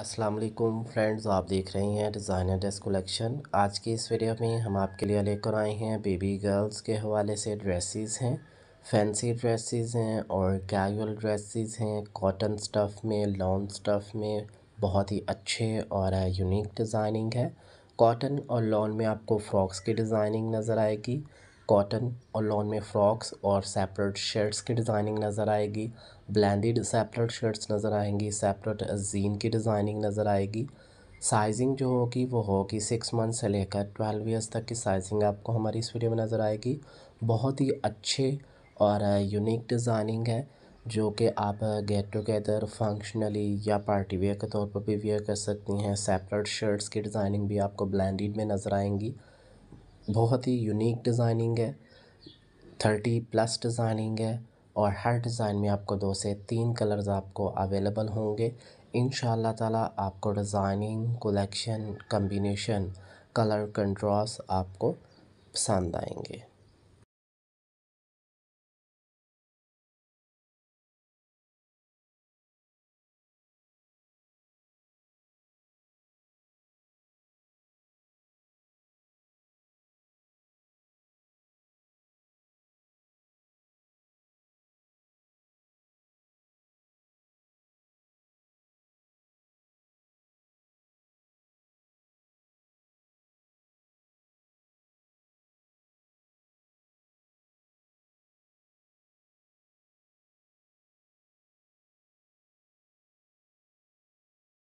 अस्सलाम वालेकुम फ्रेंड्स आप देख रहे हैं डिज़ाइनर ड्रेस कलेक्शन आज की इस वीडियो में हम आपके लिए लेकर आए हैं बेबी गर्ल्स के हवाले से ड्रेसेस हैं फैंसी ड्रेसेस हैं और कैजुअल ड्रेसेस हैं कॉटन स्टफ़ में लॉन स्टफ़ में बहुत ही अच्छे और यूनिक डिज़ाइनिंग है कॉटन और लॉन में आपको फ्रॉक्स की डिज़ाइनिंग नज़र आएगी कॉटन और लॉन में फ्रॉक्स और सेपरेट शर्ट्स की डिज़ाइनिंग नज़र आएगी ब्लेंडेड सेपरेट शर्ट्स नज़र आएंगी सेपरेट जीन की डिज़ाइनिंग नज़र आएगी साइजिंग जो होगी वो होगी सिक्स मंथ से लेकर ट्वेल्व ईयर्स तक की साइजिंग आपको हमारी इस वीडियो में नज़र आएगी बहुत ही अच्छे और यूनिक डिज़ाइनिंग है जो कि आप गेट टुगेदर फंक्शनली या पार्टी वेयर के तौर पर भी वेयर कर सकती हैं सेपरेट शर्ट्स की डिज़ाइनिंग भी आपको ब्लेंडेड में नज़र आएंगी बहुत ही यूनिक डिज़ाइनिंग है थर्टी प्लस डिज़ाइनिंग है और हर डिज़ाइन में आपको दो से तीन कलर्स आपको अवेलेबल होंगे इन ताला आपको designing collection combination colour contrast आपको पसंद आएंगे